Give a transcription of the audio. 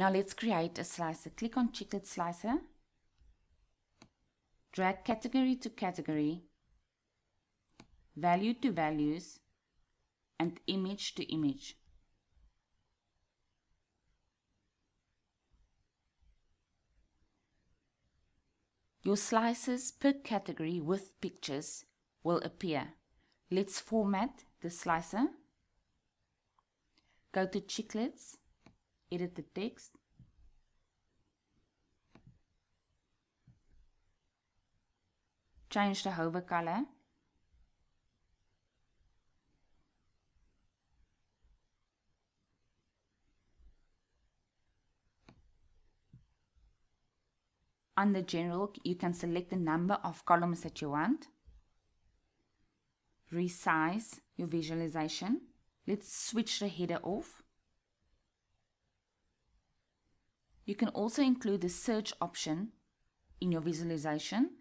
Now let's create a slicer. Click on chiclet slicer. Drag category to category, value to values, and image to image. Your slices per category with pictures will appear. Let's format the slicer. Go to chiclets edit the text change the hover color under general you can select the number of columns that you want resize your visualization let's switch the header off You can also include the search option in your visualization